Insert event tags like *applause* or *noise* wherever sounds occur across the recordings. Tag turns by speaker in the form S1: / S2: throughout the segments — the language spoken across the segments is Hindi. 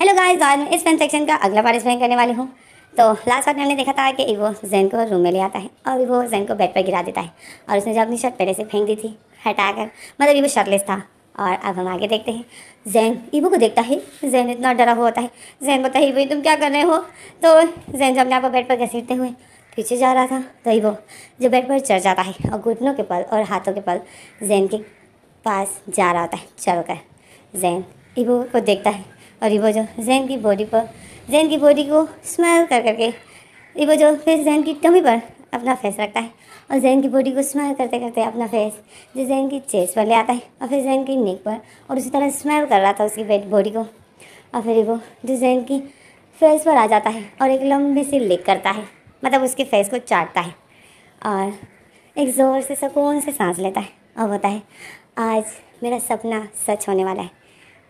S1: हेलो गाइस आज इस पेन सेक्शन का अगला बार इसमें करने वाली हूँ तो लास्ट वक्त में हमने देखा था कि इवो जैन को रूम में ले आता है और इवो जैन को बेड पर गिरा देता है और उसने जब अपनी शर्ट पहले से फेंक दी थी हटाकर मतलब इवो शर्टलेस था और अब हम आगे देखते हैं जैन ईबू को देखता है जैन इतना डरा हुआ होता है जैन बोलता है तुम क्या कर रहे हो तो जैन जब अपने आप को बेड पर घसीटते हुए पीछे जा रहा था तो ईबो जो बेड पर चढ़ जाता है और घुटनों के पल और हाथों के पल जैन के पास जा रहा होता है चढ़ कर जैन ईबो को देखता है और ये जो जैन की बॉडी पर जैन की बॉडी को स्माइल कर करके ये जो फिर जैन की टमी पर अपना फेस रखता है और जैन की बॉडी को स्माइल करते करते अपना फेस जो जैन की चेस्ट पर ले आता है और फिर जैन की नेक पर और उसी तरह स्माइल कर रहा था उसकी बेड बॉडी को और फिर वो जो जैन की फेस पर आ जाता है और एक लंबी सी लिक करता है मतलब उसके फेस को चाटता है और एक ज़ोर से सुकून से सांस लेता है और होता है आज मेरा सपना सच होने वाला है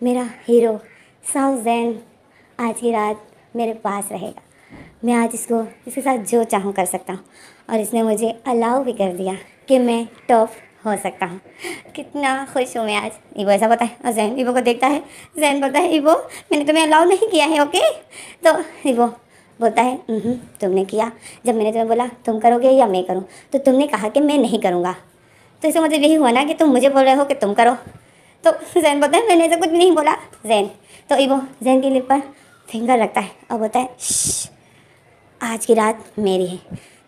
S1: मेरा हीरो साउ जैन आज की रात मेरे पास रहेगा मैं आज इसको इसके साथ जो चाहूँ कर सकता हूँ और इसने मुझे अलाउ भी कर दिया कि मैं टॉप हो सकता हूँ कितना खुश हूँ मैं आज ईबो ऐसा बताए और जैन ईबो को देखता है जैन बोलता है ईबो मैंने तुम्हें अलाउ नहीं किया है ओके तो ईबो बोलता है तुमने किया जब मैंने तुम्हें बोला तुम करोगे या मैं करूँ तो तुमने कहा कि मैं नहीं करूँगा तो इसका मतलब यही हुआ ना कि तुम मुझे बोल रहे हो कि तुम करो तो जैन बोलता है मैंने ऐसा कुछ नहीं बोला जैन तो ईबो जैन के लिप पर फिंगर रखता है और बोलता है आज की रात मेरी है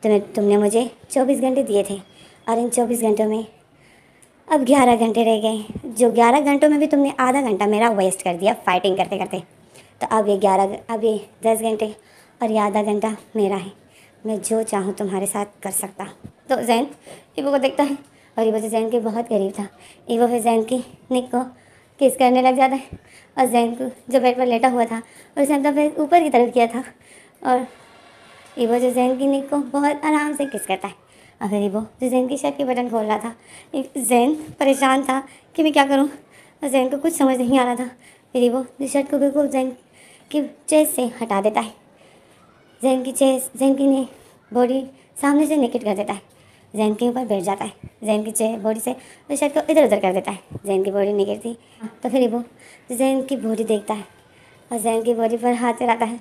S1: तुम्हें तुमने मुझे चौबीस घंटे दिए थे और इन चौबीस घंटों में अब ग्यारह घंटे रह गए जो ग्यारह घंटों में भी तुमने आधा घंटा मेरा वेस्ट कर दिया फाइटिंग करते करते तो अब ये ग्यारह अब ये दस घंटे और ये आधा घंटा मेरा है मैं जो चाहूँ तुम्हारे साथ कर सकता तो जैन ईबो को देखता है और ईबो से जैन के बहुत गरीब था ईबो फिर जैन की निक को किस करने लग जाता है और जैन को जो बेड पर लेटा हुआ था उसने अपना तो फेस ऊपर की तरफ किया था और वो जो जैन की निक को बहुत आराम से किस करता है और फिर वो जो जैन की शर्ट के बटन खोल रहा था जैन परेशान था कि मैं क्या करूँ और जैन को कुछ समझ नहीं आ रहा था फिर वो जो शर्ट को बिल्कुल जैन की चेस से हटा देता है जैन की चेस जैन की ने बॉडी सामने से निकट कर देता है जैन के ऊपर बैठ जाता है जैन की बॉडी से उस तो शर्ट को इधर उधर कर देता है जैन की बॉडी नहीं गिरती तो फिर इबो जैन की बॉडी देखता है और जैन की बॉडी पर हाथ चलाता है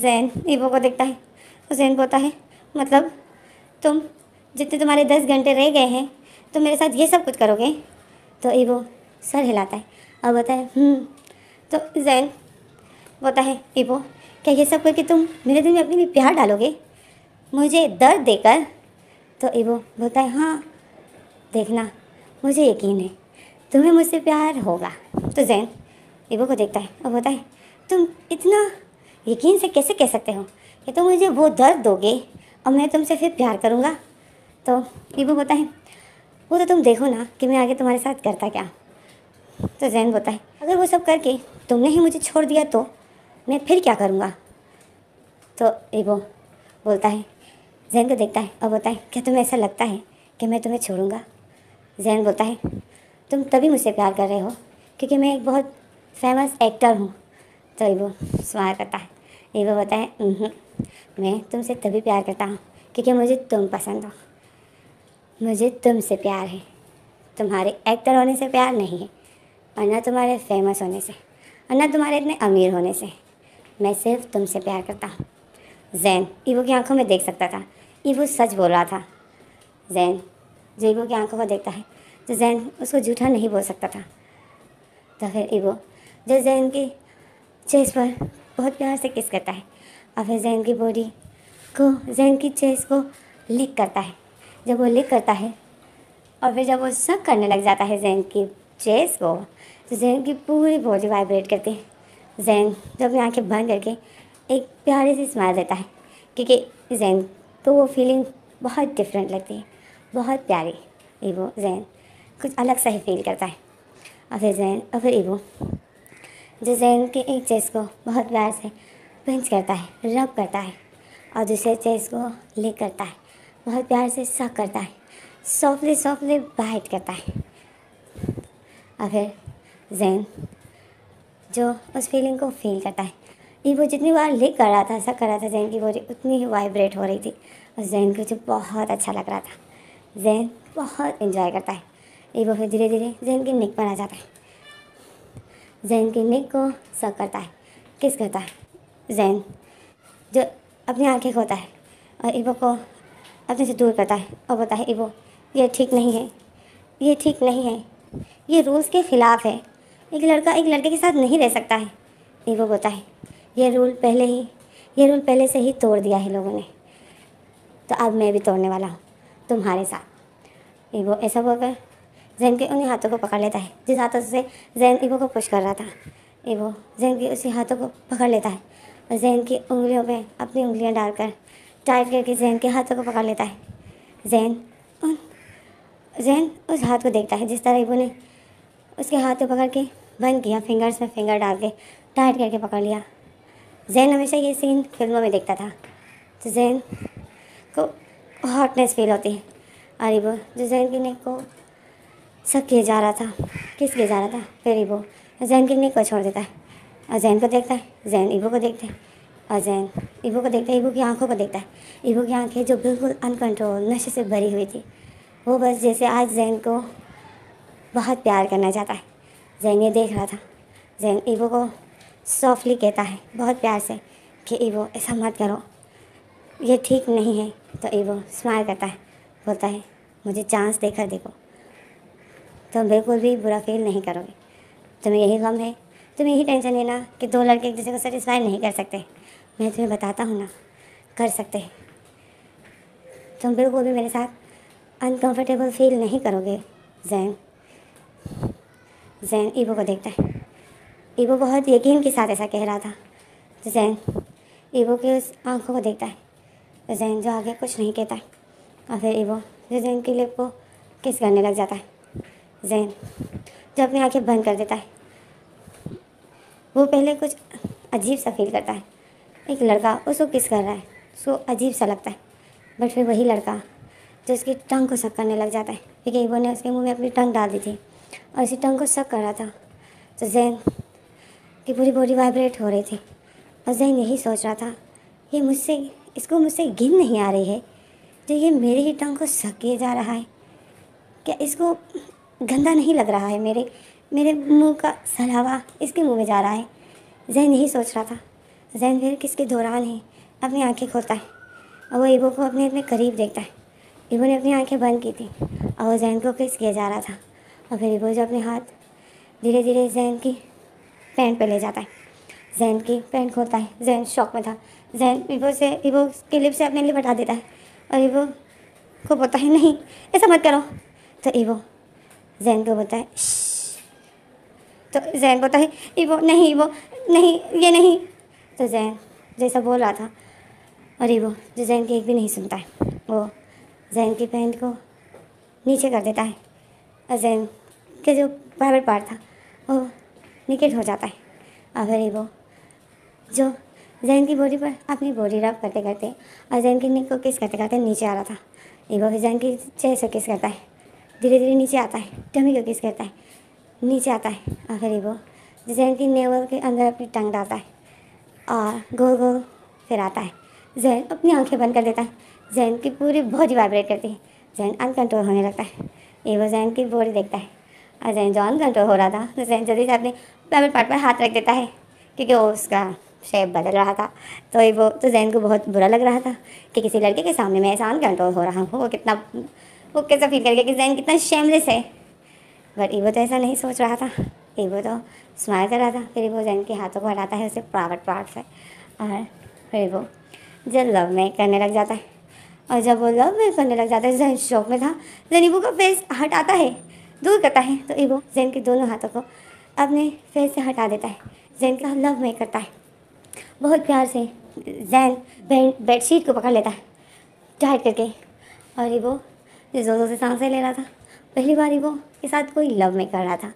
S1: जैन ईबो को देखता है तो जैन बोलता है मतलब तुम जितने तुम्हारे दस घंटे रह गए हैं तो मेरे साथ ये सब कुछ करोगे तो ईबो सर हिलाता है और बोता है हम्म। तो जैन बोलता है ईबो क्या ये सब करके तुम मेरे दिल में अपने भी प्यार डालोगे मुझे दर्द देकर तो ईबो बोलता है हाँ देखना मुझे यकीन है तुम्हें मुझसे प्यार होगा तो जैन ईबो को देखता है और बोलता है तुम इतना यकीन से कैसे कह सकते हो कि तुम मुझे वो दर्द दोगे और मैं तुमसे फिर प्यार करूँगा तो ईबो बोलता है वो तो तुम देखो ना कि मैं आगे तुम्हारे साथ करता क्या तो जैन बोलता है अगर वो सब करके तुमने ही मुझे छोड़ दिया तो मैं फिर क्या करूँगा तो ईबो बोलता है जैन को देखता है और बोलता है क्या तुम्हें ऐसा लगता है कि मैं तुम्हें छोड़ूंगा जैन बोलता है तुम तभी मुझसे प्यार कर रहे हो क्योंकि मैं एक बहुत फेमस एक्टर हूँ तो ईबो स्मार करता है ईबो बोलता है मैं तुमसे तभी प्यार करता हूँ क्योंकि मुझे तुम पसंद हो मुझे तुमसे प्यार है तुम्हारे एक्टर होने से प्यार नहीं है और ना तुम्हारे फेमस होने से और ना तुम्हारे इतने अमीर होने से मैं सिर्फ तुमसे प्यार करता हूँ जैन ईबो की आंखों में देख सकता था ईबू सच बोल रहा था जैन जो इबो की आंखों को देखता है तो जैन उसको झूठा नहीं बोल सकता था तो फिर इबो जो जैन की चेस पर बहुत प्यार से किस करता है और फिर जैन की बॉडी को जैन की चेस को लिक करता है जब वो लिक करता है और फिर जब वो सक करने लग जाता है जैन की चेस को तो जैन की पूरी बॉडी वाइब्रेट करती है जैन जब अपनी आँखें बंद करके एक प्यारे से स्माइल देता है क्योंकि जैन तो वो फीलिंग बहुत डिफरेंट लगती है बहुत प्यारी ईबो जैन कुछ अलग सा ही फील करता है और फिर जैन और फिर ईबो जो जैन के एक चेस को बहुत प्यार से पिंच करता है रब करता है और दूसरे चेस को ले करता है बहुत प्यार से सक करता है सॉफ्टली सॉफ्टली बाइट करता है और फिर जैन जो उस फीलिंग को फील करता है ये वो जितनी बार लिख कर रहा था ऐसा कर रहा था जैन की बॉडी उतनी ही वाइब्रेट हो रही थी और जैन को मुझे बहुत अच्छा लग रहा था जैन बहुत इन्जॉय करता है ये वो फिर धीरे धीरे जैन की निक पर आ जाता है जैन की निक को सक करता है किस करता है जैन जो अपनी आँखें खोता है और ईबो को अपने से दूर करता है और बोलता है ईबो ये ठीक नहीं है ये ठीक नहीं है ये रूल्स के ख़िलाफ़ है एक लड़का एक लड़के के साथ नहीं रह सकता है ईबो बोलता है ये रूल पहले ही ये रूल पहले से ही तोड़ दिया है लोगों ने तो अब मैं भी तोड़ने वाला हूँ तुम्हारे साथ ईगो ऐसा बोलकर जैन के उन्हीं हाथों को पकड़ लेता है जिस हाथों से जैन ईगो को पुश कर रहा था ईगो जैन के उसी हाथों को पकड़ लेता है और जैन की उंगलियों पे अपनी उंगलियां डालकर टाइट करके जैन के हाथों को पकड़ लेता है जैन उन जैन उस हाथ को देखता है जिस तरह ईगो ने उसके हाथ को पकड़ के बंद किया फिंगर्स में फिंगर डाल के टाइट करके पकड़ लिया जैन हमेशा ये सीन फिल्मों में देखता था तो जैन को हॉटनेस फील होती है अरे वो जो जैन की नेक को सब किए जा रहा था किस किए जा रहा था फिर इबो जैन की नेक को छोड़ देता है और जैन को देखता है जैन ईबो को देखता है और जैन ईबो को देखता है ईबो की आंखों को देखता है ईबो की आंखें जो बिल्कुल अनकंट्रोल नशे से भरी हुई थी वो बस जैसे आज जैन को बहुत प्यार करना चाहता है जैन ये देख रहा था जैन ईबो को सॉफ्टली कहता है बहुत प्यार से कि ईवो ऐसा मत करो ये ठीक नहीं है तो ईवो स्माइल करता है बोलता है मुझे चांस देकर देखो तुम बिल्कुल भी बुरा फील नहीं करोगे तुम्हें यही गम है तुम्हें यही टेंशन है ना कि दो लड़के एक दूसरे को सेटिस्फाई नहीं कर सकते मैं तुम्हें बताता हूँ ना कर सकते हैं तुम बिल्कुल भी मेरे साथ अनकंफर्टेबल फील नहीं करोगे जैन जैन ईबो को देखता है ईबो बहुत यकीन के साथ ऐसा कह रहा था जैन ईबो की उस आँखों को देखता है जैन जो आगे कुछ नहीं कहता है और फिर ईबो जैन की लिप को किस करने लग जाता है जैन जो अपनी आँखें बंद कर देता है वो पहले कुछ अजीब सा फील करता है एक लड़का उसको किस कर रहा है उसको अजीब सा लगता है बट फिर वही लड़का जो उसकी टंग को सक करने लग जाता है क्योंकि ईबो ने उसके मुंह में अपनी टंग डाल दी थी और उसी टंग को सक कर रहा था तो जैन कि पूरी बॉडी वाइब्रेट हो रही थी और जहन यही सोच रहा था ये मुझसे इसको मुझसे गिन नहीं आ रही है तो ये मेरे ही टंग को सक किए जा रहा है क्या इसको गंदा नहीं लग रहा है मेरे मेरे मुंह का सलावा इसके मुंह में जा रहा है जहन यही सोच रहा था जहन फिर किसके दौरान है अपनी आंखें खोलता है और वो ईबो को अपने अपने करीब देखता है ईबो ने अपनी आंखें बंद की थी और वो जहन को किस किया जा रहा था और फिर ईबो जो अपने हाथ धीरे धीरे जहन की वैन पे ले जाता है जैन की पैंट खोलता है जैन शौक में था जैन ईबो से ईबो के लिप से अपने लिए हटा देता है और ईबो को बोलता है नहीं ऐसा मत करो तो ईबो जैन को बोलता है तो जैन बोलता है ईबो नहीं ईबो नहीं ये नहीं तो जैन जैसा बोल रहा था और ईबो जो जैन की एक भी नहीं सुनता है वो जैन की पैंट को नीचे कर देता है और जैन के जो प्राइवेट पार्ट था वो निकेट हो जाता है अगर फिर वो जो जैन की बॉडी पर अपनी बॉडी रब करते करते और जैन की निक को किस करते करते नीचे आ रहा था ईगो फिर जैन की चेहरे से किस करता है धीरे धीरे नीचे आता है टमी को किस करता है नीचे आता है और फिर वो जैन की नेवल के अंदर अपनी टंग डालता है और गोल गोल फिर आता है जैन अपनी आंखें बंद कर देता है जैन की पूरी बॉडी वाइब्रेट करती है जैन अनकंट्रोल होने लगता है ईगो जैन की बॉडी देखता है और जैन जो अनकंट्रोल हो रहा था तो जैन जल्दी से अपनी बाइबल पार्ट पर हाथ रख देता है क्योंकि वो उसका शेप बदल रहा था तो वो तो जैन को बहुत बुरा लग रहा था कि किसी लड़के के सामने मैं ऐसा कंट्रोल हो रहा हूँ वो कितना वो कैसा फील करके कि जैन कितना शेमलेस है बट ईवो तो ऐसा नहीं सोच रहा था ईवो तो स्माइल कर रहा था फिर वो जैन के हाथों को हटाता है उसे प्रावट पार्ट से और फिर वो जब लव में करने लग जाता है और जब वो लव में करने लग जाता है जैन शौक में था जैन ईबो का फेस हटाता है दूर करता है तो ईबो जैन के दोनों हाथों को अपने फेस से हटा देता है जैन का लव में करता है बहुत प्यार से जैन बेडशीट को पकड़ लेता है टाइट करके और ये वो जोरों से सांसें ले रहा था पहली बार ही वो के साथ कोई लव में कर रहा था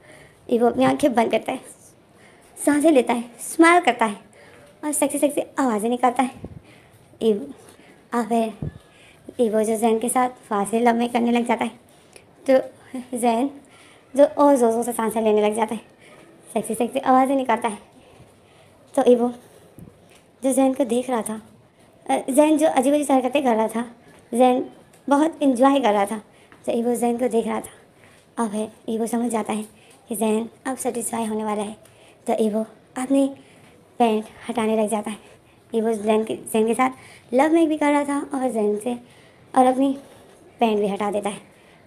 S1: वो अपनी आंखें बंद करता है सांसें लेता है स्माइल करता है और सेक्सी सेक्सी आवाज़ें निकालता है अब ये वो जो जैन के साथ फासले लव में करने लग जाता है तो जैन जो और जोरों से सांसें लेने लग जाता है सेक्सी सेक्सी आवाज़ें निकालता है तो इवो जो जैन को देख रहा था जैन जो अजीब अजीब हरकतें कर रहा था जैन बहुत इंजॉय कर रहा था तो ईबो जैन को देख रहा था अब है ईबो समझ जाता है कि जैन अब सेटिस्फाई होने वाला है तो ईबो अपनी पैंट हटाने लग जाता है ईबो जैन के जैन के साथ लव मेक भी कर रहा था और जैन से और अपनी पैंट भी हटा देता है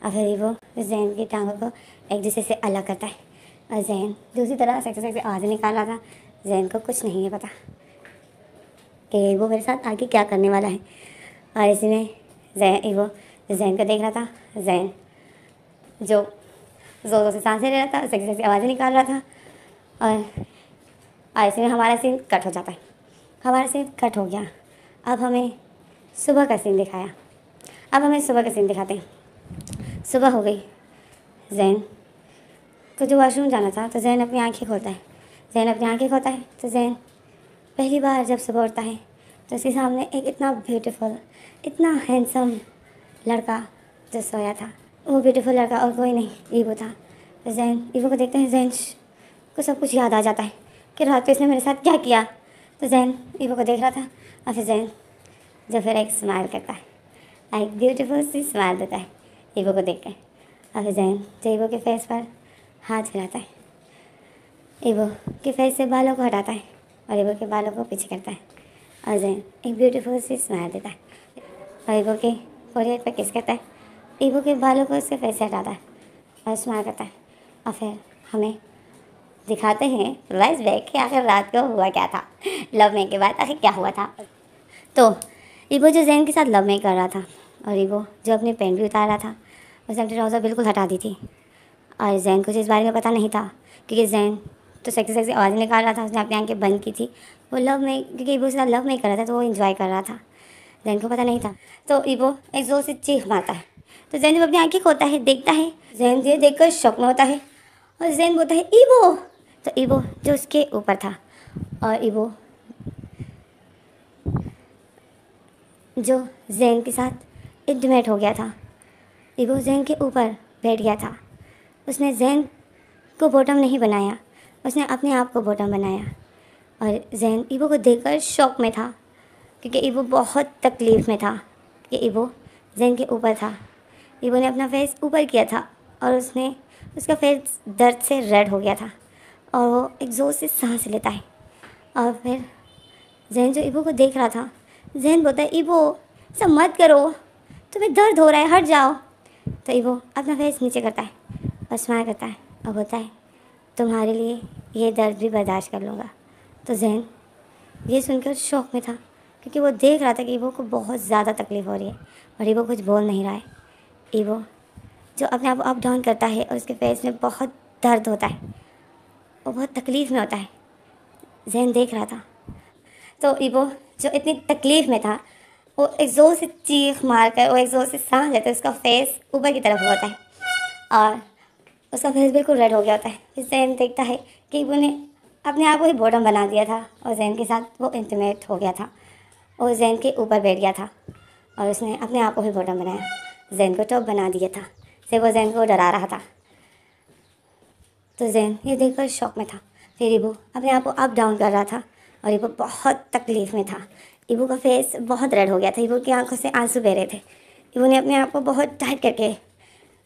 S1: और फिर ईबो जैन की टांगों को एक दूसरे से अलग करता है और जैन दूसरी तरह सेक्स से आज निकाल रहा था जैन को कुछ नहीं है पता कि वो मेरे साथ आगे क्या करने वाला है और इसी में जैन वो जैन को देख रहा था जैन जो ज़ोर ज़ोर से सांसें ले रहा था सेक्स से आवाज़ें निकाल रहा था और और इसी में हमारा सीन कट हो जाता है हमारा सीन कट हो गया अब हमें सुबह का सीन दिखाया अब हमें सुबह का सीन दिखाते हैं सुबह हो गई जैन तो जो वॉशरूम जाना था तो जैन अपनी आँखें खोलता है जैन अपनी आँखें खोता है तो जैन पहली बार जब सुबह उठता है तो उसके सामने एक इतना ब्यूटीफुल इतना हैंडसम लड़का जो सोया था वो ब्यूटीफुल लड़का और कोई नहीं ईबो था तो जैन ईबो को देखते हैं जैन को सब कुछ याद आ जाता है कि रात को इसने मेरे साथ क्या किया तो जैन ईबो को देख रहा था और फिर जैन जो फिर एक स्माइल करता है एक ब्यूटीफुल सी स्माइल देता है ईबो को देख कर और फिर जैन जो ईबो के फेस पर हाथ हिलाता है एबो के फेस से बालों को हटाता है और एबो के बालों को पीछे करता है और जैन एक ब्यूटीफुल सी स्माइल देता है और एबो के फोरियर पर किस करता है एबो के बालों को उसके फेस से हटाता है और स्माइल करता है और फिर हमें दिखाते हैं फ्लैश बैग कि आखिर रात को हुआ क्या था लव मेक के बाद आखिर क्या हुआ था तो ईबो जो जैन के साथ लव मेक कर रहा था और ईबो जो अपनी पेंट भी उतार रहा था उसने अपनी ट्राउज़र बिल्कुल हटा दी थी और जैन को इस बारे में पता नहीं था क्योंकि जैन तो सेक्सी सेक्सी आवाज़ निकाल रहा था उसने अपनी आँखें बंद की थी वो लव में क्योंकि ईबो उसका लव नहीं कर रहा था तो वो इन्जॉय कर रहा था जैन को पता नहीं था तो इबो एक जोर से चीख मारता है तो जैन जब अपनी आँखें खोता है देखता है जैन ये देख कर शौक में होता है और जैन बोलता है ईबो तो इबो जो उसके ऊपर था और इबो जो जैन के साथ इंटमेट हो गया था इबो जैन के ऊपर बैठ गया था उसने जैन को बॉटम नहीं बनाया उसने अपने आप को बॉटम बनाया और जहन ईबो को देखकर शौक में था क्योंकि ईबो बहुत तकलीफ़ में था कि ईबो जहन के ऊपर था ईबो ने अपना फेस ऊपर किया था और उसने उसका फेस दर्द से रेड हो गया था और वो एक ज़ोर से सांस लेता है और फिर जहन जो ईबो को देख रहा था जहन बोलता है ईबो सब मत करो तुम्हें दर्द हो रहा है हट जाओ तो ईबो अपना फेस नीचे करता है पसमार करता है और होता है तुम्हारे लिए ये दर्द भी बर्दाश्त कर लूँगा तो जहन ये सुनकर शौक में था क्योंकि वो देख रहा था कि ईवो को बहुत ज़्यादा तकलीफ़ हो रही है और ईवो कुछ बोल नहीं रहा है ईवो जो अपने आप अप डाउन करता है और उसके फेस में बहुत दर्द होता है वो बहुत तकलीफ़ में होता है जहन देख रहा था तो ईवो जो इतनी तकलीफ़ में था वो एक ज़ोर से चीख मार कर वो एक ज़ोर से सांस लेते उसका फेस ऊपर की तरफ होता है और उसका फेस बिल्कुल रेड हो गया होता है फिर जैन देखता है कि उन्हें अपने आप को ही बॉडम बना दिया था और जैन के साथ वो इंटीमेट हो गया था और जैन के ऊपर बैठ गया था और उसने अपने आप को ही बॉडम बनाया जैन को टॉप बना दिया था से वो जैन को डरा रहा था तो जैन ये देखकर शौक में था फिर इबू अपने आप को अप डाउन कर रहा था और इबू बहुत तकलीफ़ में था इबू का फेस बहुत रेड हो गया था इबू की आंखों से आंसू बह रहे थे इबू ने अपने आप को बहुत टाइट करके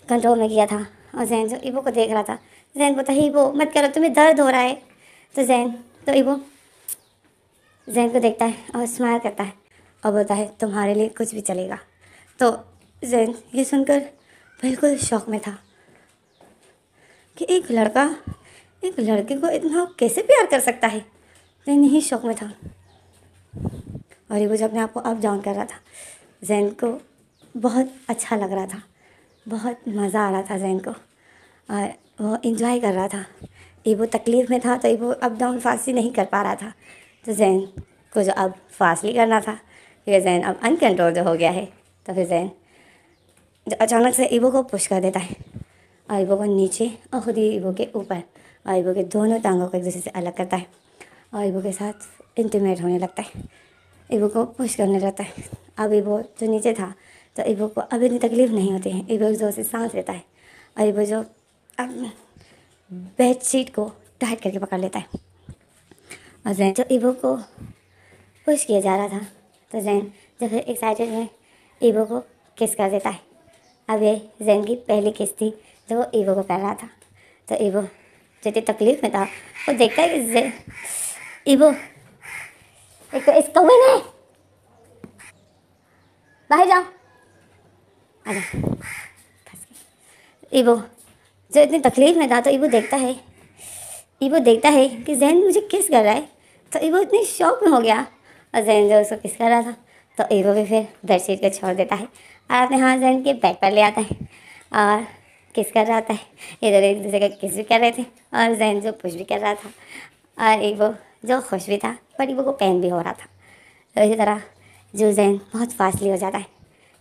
S1: कंट्रोल में किया था और जैन जो ईबो को देख रहा था जैन बोलता है ईबो मत करो तुम्हें दर्द हो रहा है तो जैन तो ईबो जैन को देखता है और स्मार करता है और बोलता है तुम्हारे लिए कुछ भी चलेगा तो जैन ये सुनकर बिल्कुल शौक में था कि एक लड़का एक लड़के को इतना कैसे प्यार कर सकता है जैन तो यही शौक में था और इबो जो अपने आप को अप डाउन कर रहा था जैन को बहुत अच्छा लग रहा था बहुत मज़ा आ रहा था जैन को और वो इन्जॉय कर रहा था वो तकलीफ़ में था तो वो अप डाउन फास्टली नहीं कर पा रहा था तो जैन को जो अब फास्टली करना था क्योंकि जैन अब अनकंट्रोल जो हो गया है तो फिर जैन जो अचानक से ईबो को पुश कर देता है और ईबो को नीचे और खुद ही ईबो के ऊपर और ईबो के दोनों टांगों को एक दूसरे से अलग करता है और ईबो के साथ इंटीमेट होने लगता है ईबो को पुश करने लगता है अब ईबो जो नीचे था तो ईबो को अब इतनी तकलीफ़ नहीं होती है ईबो जोर से सांस लेता है और ईबो जो अब शीट को टाइट करके पकड़ लेता है और जैन जो ईबो को पुश किया जा रहा था तो जैन जब एक्साइटेड में ईबो को किस कर देता है अब ये जैन की पहली किस थी जो वो ईबो को कर रहा था तो ईबो जितनी तकलीफ में था वो देखता है कि ईबो एक तो इस कौए ने बाहर जाओ अरे ईबो जो इतनी तकलीफ़ में था तो इबू देखता है इबू देखता है कि जैन मुझे किस कर रहा है तो इबू इतने शौक में हो गया और जैन जो उसको किस कर रहा था तो इबू भी फिर बेड को छोड़ देता है और अपने हाथ जैन के बेड पर ले आता है और किस कर रहा था इधर एक दूसरे का किस भी कर रहे थे और जैन जो कुछ भी कर रहा था और इबो जो खुश भी था बट इबो को पेन भी हो रहा था तो इसी तरह जो जैन बहुत फास्टली हो जाता है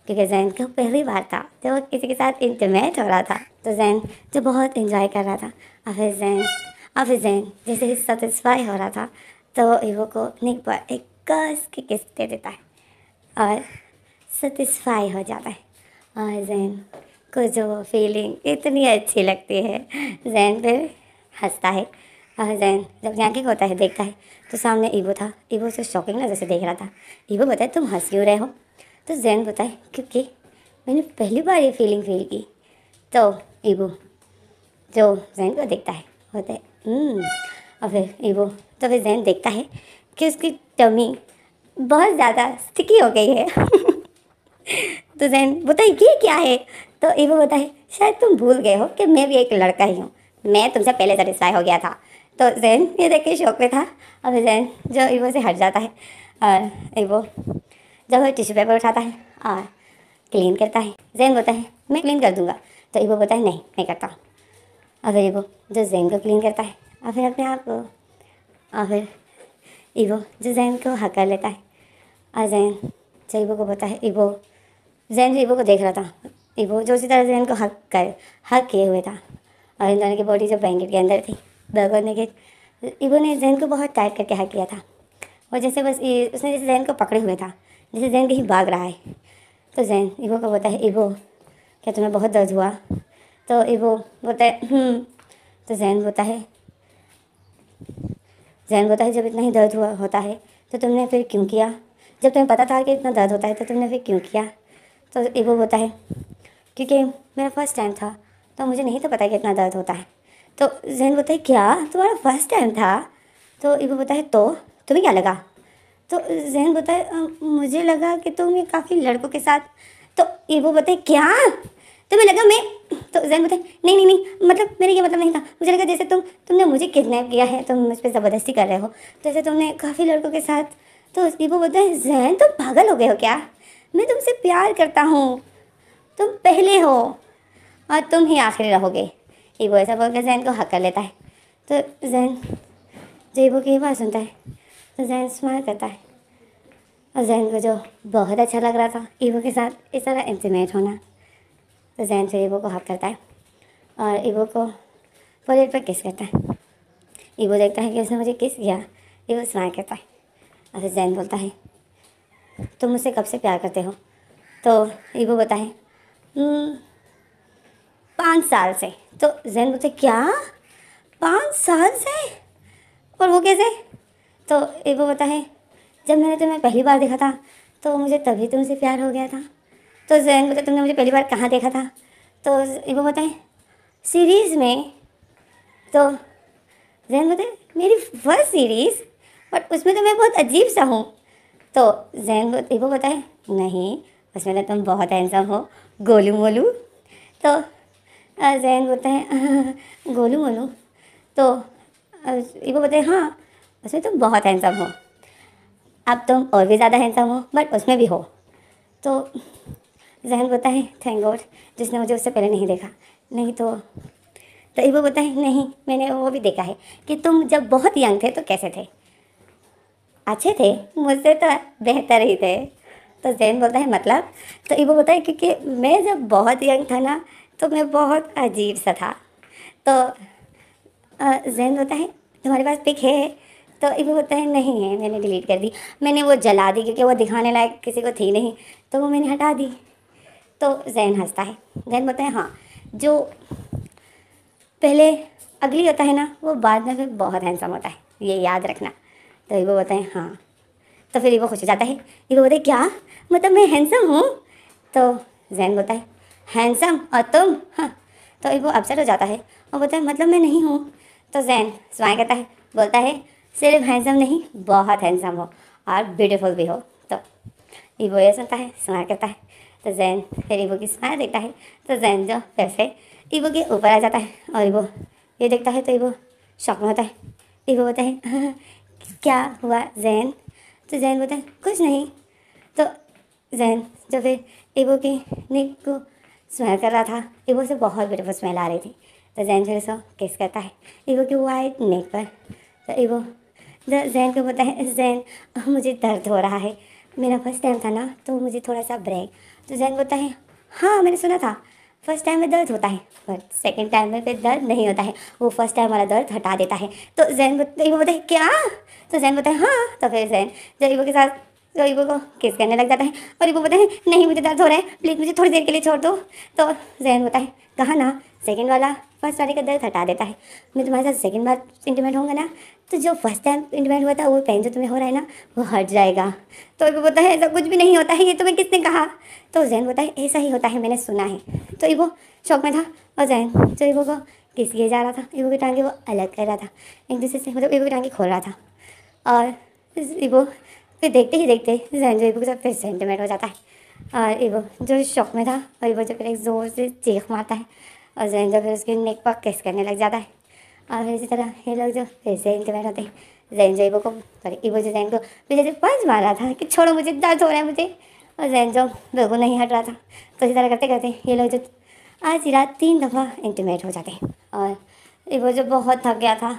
S1: क्योंकि जैन को पहली बार था जब किसी के साथ इंटरमेट हो रहा था तो जैन जो बहुत इन्जॉय कर रहा था और फिर जैन और फिर जैन जैसे ही सेटिस्फाई हो रहा था तो ईवो को निक पर एक कस की किस दे देता है और सेटिस्फाई हो जाता है और जैन को जो फीलिंग इतनी अच्छी लगती है जैन फिर हंसता है और जैन जब जाके होता है देखता है तो सामने ईबो था ईबो से शॉकिंग नज़र से देख रहा था ईबो बताए तुम हंस क्यों रहे हो तो जैन बताए क्योंकि मैंने पहली बार ये फीलिंग फील की तो ईबो जो जैन को देखता है होते हम्म, और फिर ईबो तो फिर जैन देखता है कि उसकी टमी बहुत ज़्यादा स्टिकी हो गई है *laughs* तो जैन बोता है ये क्या है तो ईबो बोता है शायद तुम भूल गए हो कि मैं भी एक लड़का ही हूँ मैं तुमसे पहले सेटिस्फाई हो गया था तो जैन ये देख के शौक में था और फिर जैन जो ईबो से हट जाता है और ईबो जब वो टिश्यू पेपर उठाता है और क्लीन करता है जैन बोता है मैं क्लीन कर दूँगा तो ईबो बोलता है नहीं मैं करता हूँ और फिर ईबो जो जैन को क्लीन करता है और फिर अपने आप को और फिर ईबो जो जैन को हक कर लेता है और जैन जो ईबो को बोलता है ईबो जैन जो ईबो को देख रहा था ईबो जो उसी तरह जैन को हक कर हक किए हुए था और इन दोनों की बॉडी जो ब्लैंकेट के अंदर थी बर्गर गेट ईबो ने जैन को बहुत टाइट करके हक किया था वो जैसे बस उसने जैसे जैन को पकड़े हुए था जैसे जैन कहीं भाग रहा है तो जैन ईबो को बोलता है ईबो क्या तुम्हें बहुत दर्द हुआ तो वो बोलता है हम्म। तो जैन बोलता है जैन बोलता है जब इतना ही दर्द हुआ होता है तो तुमने फिर क्यों किया जब तुम्हें पता था कि इतना दर्द होता है तो तुमने फिर क्यों किया तो एबो बोलता है क्योंकि मेरा फर्स्ट टाइम था तो मुझे नहीं तो पता कि इतना दर्द होता है तो जैन बोलता है क्या तुम्हारा फर्स्ट टाइम था तो एबो बोलता है तो तुम्हें क्या लगा तो जहन बोलता है मुझे लगा कि तुम ये काफ़ी लड़कों के साथ तो एबो बोलता है क्या तो मैं लगा मैं तो जैन बोलते नहीं नहीं नहीं मतलब मेरे ये मतलब नहीं था मुझे लगा जैसे तुम तुमने मुझे किडनैप किया है तुम मुझ पर ज़बरदस्ती कर रहे हो तो जैसे तुमने काफ़ी लड़कों के साथ तो वो बोलते हैं जैन तुम पागल हो गए हो क्या मैं तुमसे प्यार करता हूँ तुम पहले हो और तुम ही आखिरी रहोगे ईबो ऐसा बोलकर जैन को हक कर लेता है तो जैन जो ईबो की बात सुनता है तो जैन स्मार करता है और जैन को जो बहुत अच्छा लग रहा था ईबो के साथ इस तरह इंटीमेट होना तो जैन फिर ईबो को हक करता है और ईबो को फोरहेड पर किस करता है ईबो देखता है कि उसने मुझे किस किया ईबो स्मार करता है और फिर जैन बोलता है तुम मुझसे कब से प्यार करते हो तो ईबो बताए पाँच साल से तो जैन बोलते क्या पाँच साल से और वो कैसे तो ईबो बताए जब मैंने तुम्हें पहली बार देखा था तो मुझे तभी तुमसे प्यार हो गया था तो जैन बोलते तुमने मुझे पहली बार कहाँ देखा था तो वो बताए सीरीज़ में तो जैन बोलते मेरी फर्स्ट सीरीज़ बट उसमें तो मैं बहुत अजीब सा हूँ तो जैन वो बताए नहीं उसमें तो तुम बहुत हैंडसम हो गोलू मोलू तो जैन बोलते हैं गोलू मोलू तो वो बताए हाँ उसमें तुम बहुत हैंडसम हो अब तुम और भी ज़्यादा हैंडसम हो बट उसमें भी हो तो जहन बोलता है थैंक गॉड जिसने मुझे उससे पहले नहीं देखा नहीं तो तो ये वो बोलता है नहीं मैंने वो भी देखा है कि तुम जब बहुत यंग थे तो कैसे थे अच्छे थे मुझसे तो बेहतर ही थे तो जैन बोलता है मतलब तो ईबो बोलता है क्योंकि मैं जब बहुत यंग था ना तो मैं बहुत अजीब सा था तो जैन बोलता है तुम्हारे पास पिक है तो ईबो बोलता है नहीं है मैंने डिलीट कर दी मैंने वो जला दी क्योंकि वो दिखाने लायक किसी को थी नहीं तो वो मैंने हटा दी तो जैन हंसता है जैन बोलता है हाँ जो पहले अगली होता है ना वो बाद में फिर बहुत हैंडसम होता है ये याद रखना तो ईगो बोलता है हाँ तो फिर ईगो खुश हो जाता है ईगो बोलते है क्या मतलब मैं हैंडसम हूँ तो जैन बोलता है हैंडसम और तुम हाँ तो वो अपसेट हो जाता है और बोलता है मतलब मैं नहीं हूँ तो जैन स्वाय कहता है बोलता है सिर्फ हैंसम नहीं बहुत हैंडसम हो और ब्यूटीफुल भी हो तो वो ये सुनता है स्वाय कहता है तो जैन फिर ईबो की स्माइल देखता है तो जैन जो फिर से ईबो के ऊपर आ जाता है और ईबो ये देखता है तो ईबो शौक में होता है ईबो बोलता है हाँ, क्या हुआ जैन तो जैन बोलता है कुछ नहीं तो जैन जो फिर ईबो की नेक को स्मेल कर रहा था ईबो से बहुत बेटे स्मेल आ रही थी तो जैन फिर उसको किस करता है ईबो की वाइट नेक पर तो ईबो जैन को बोलता है जैन मुझे दर्द हो रहा है मेरा फर्स्ट टाइम था ना तो मुझे थोड़ा सा ब्रेक तो जैन बोलता है हाँ मैंने सुना था फर्स्ट टाइम में दर्द होता है बट सेकेंड टाइम में फिर दर्द नहीं होता है वो फर्स्ट टाइम वाला दर्द हटा देता है तो जैन तो बोलते हैं क्या तो जैन बोलता है हाँ तो फिर जैन जरीबों के साथ गरीबों को किस करने लग जाता है और इबो बोलता है नहीं मुझे दर्द हो रहा है प्लीज़ मुझे थोड़ी देर के लिए छोड़ दो तो जहन होता है कहा ना सेकंड वाला फर्स्ट वाले का दर्द हटा देता है मैं तुम्हारे साथ सेकंड बार इंटीमेट होंगे ना तो जो फर्स्ट टाइम इन्वेंट हुआ था वो पेन जो तुम्हें हो रहा है ना वो हट जाएगा तो वो बोलता है ऐसा कुछ भी नहीं होता है ये तुम्हें किसने कहा तो जैन बोलता है ऐसा ही होता है मैंने सुना है तो वो शौक में था और जैन जो तो ईबो को किस लिए जा रहा था ईबो की टांगे वो अलग कर रहा था एक दूसरे से मतलब ईबो की टांगे खोल रहा था और ईबो फिर देखते ही देखते जैन जो ईबो के साथ फिर सेंटिमेंट हो जाता है और ईबो जो शौक में था और ईबो जो फिर एक ज़ोर से चीख मारता है और जैन जो फिर उसके नेक पर किस करने लग जाता है और इसी तरह ये लोग जो फिर से इनके बैठाते हैं जैन जो इबो को सॉरी इबो जो जैन को पीछे जो पंच मार रहा था कि छोड़ो मुझे दर्द हो रहा है मुझे और जैन जो बिल्कुल नहीं हट रहा था तो इसी तरह करते करते ये लोग जो आज रात तीन दफ़ा इंटीमेट हो जाते हैं और इबो जो बहुत थक गया था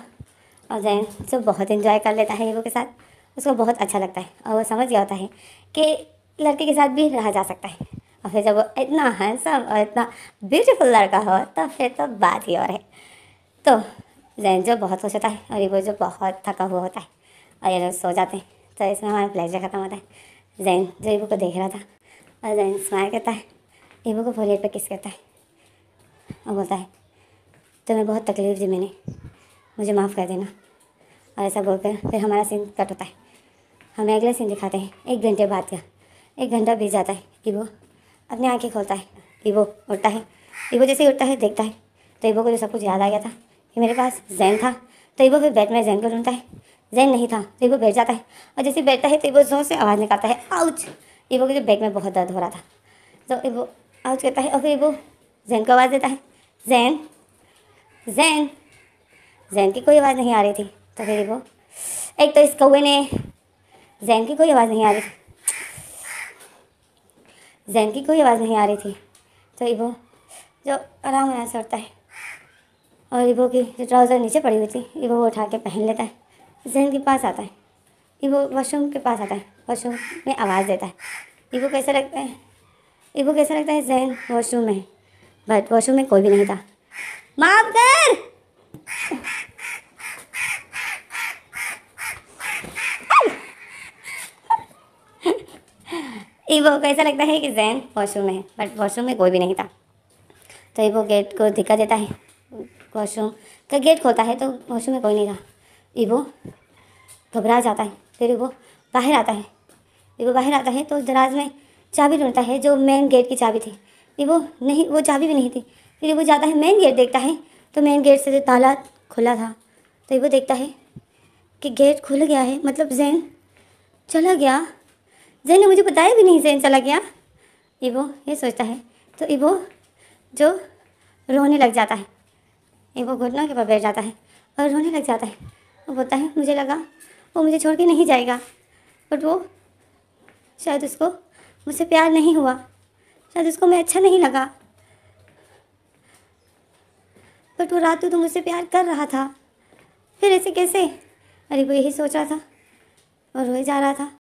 S1: और जैन जो बहुत इन्जॉय कर लेता है इबो के साथ उसको बहुत अच्छा लगता है और वो समझ गया होता है कि लड़के के साथ भी रहा जा सकता है और फिर जब वो इतना हैंडसम और इतना ब्यूटीफुल लड़का हो तो फिर तो बात ही और है तो जो बहुत खुश होता है और वो जो बहुत थका हुआ होता है और ये लोग सो जाते हैं तो इसमें हमारा प्लेजर ख़त्म होता है जैन जो ईबू को देख रहा था और जैन स्मार करता है ईबू को फोलियर पर किस करता है और बोलता है तुम्हें मैं बहुत तकलीफ दी मैंने मुझे माफ़ कर देना और ऐसा बोलकर फिर हमारा सीन कट होता है हमें अगला सीन दिखाते हैं एक घंटे बाद का एक घंटा बीत जाता है ईबो अपनी आँखें खोलता है ईबो उठता है ईबो जैसे ही उठता है देखता है तो ईबो को जो सब कुछ याद आ गया था कि मेरे पास जैन था तो वो फिर बैट में जैन को ढूंढता है जैन नहीं था तो वो बैठ जाता है और जैसे बैठता है तो वो जोर से आवाज़ निकालता है आउच ईबो के जो बैक में बहुत दर्द हो रहा था तो वो आउच कहता है और फिर वो जैन को आवाज़ देता है जैन जैन जैन की कोई आवाज़ नहीं आ रही थी तो फिर वो एक तो इस कौए ने जैन की कोई आवाज़ नहीं आ रही थी जैन की कोई आवाज़ नहीं आ रही थी तो ईबो जो आराम आराम से उठता है और ईबो की जो ट्राउज़र नीचे पड़ी हुई थी इबो वो उठा के पहन लेता है जहन के पास आता है इबो वॉशरूम के पास आता है वॉशरूम में आवाज़ देता है इबो कैसा लगता है ईबो कैसा लगता है जहन वॉशरूम में बट वॉशरूम में कोई भी नहीं था माफ कर ईबो कैसा लगता है कि जैन वॉशरूम में है बट वॉशरूम में कोई भी नहीं था तो इबो गेट को धिक्का देता है वॉशरूम का गेट खोलता है तो वॉशरूम में कोई नहीं था ईबो घबरा जाता है फिर वो बाहर आता है ईबो बाहर आता है तो दराज में चाबी ढूंढता है जो मेन गेट की चाबी थी ईबो नहीं वो चाबी भी नहीं थी फिर वो जाता है मेन गेट देखता है तो मेन गेट से ताला खुला था तो वो देखता है कि गेट खुल गया है मतलब जैन चला गया जैन ने मुझे बताया भी नहीं जैन चला गया इवो ये सोचता है तो इबो जो रोने लग जाता है वो घुटनों के ऊपर बैठ जाता है और रोने लग जाता है वो बोलता है मुझे लगा वो मुझे छोड़ के नहीं जाएगा बट वो शायद उसको मुझसे प्यार नहीं हुआ शायद उसको मैं अच्छा नहीं लगा बट वो रात को तो मुझसे प्यार कर रहा था फिर ऐसे कैसे अरे वो यही सोच रहा था और रोए जा रहा था